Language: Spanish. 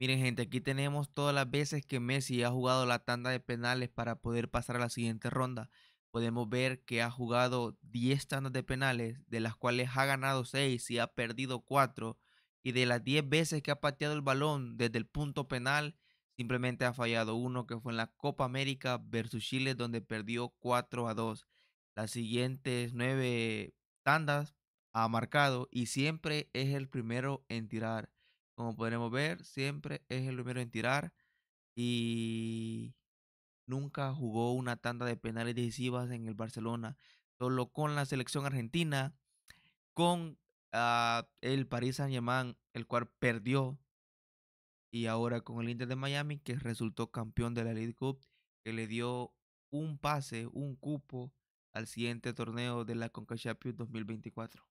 Miren gente, aquí tenemos todas las veces que Messi ha jugado la tanda de penales para poder pasar a la siguiente ronda. Podemos ver que ha jugado 10 tandas de penales, de las cuales ha ganado 6 y ha perdido 4. Y de las 10 veces que ha pateado el balón desde el punto penal, simplemente ha fallado uno que fue en la Copa América versus Chile donde perdió 4 a 2. Las siguientes 9 tandas ha marcado y siempre es el primero en tirar. Como podremos ver, siempre es el primero en tirar y nunca jugó una tanda de penales decisivas en el Barcelona, solo con la selección argentina, con ah, el Paris Saint-Germain, el cual perdió, y ahora con el Inter de Miami, que resultó campeón de la League Cup, que le dio un pase, un cupo al siguiente torneo de la Conca 2024.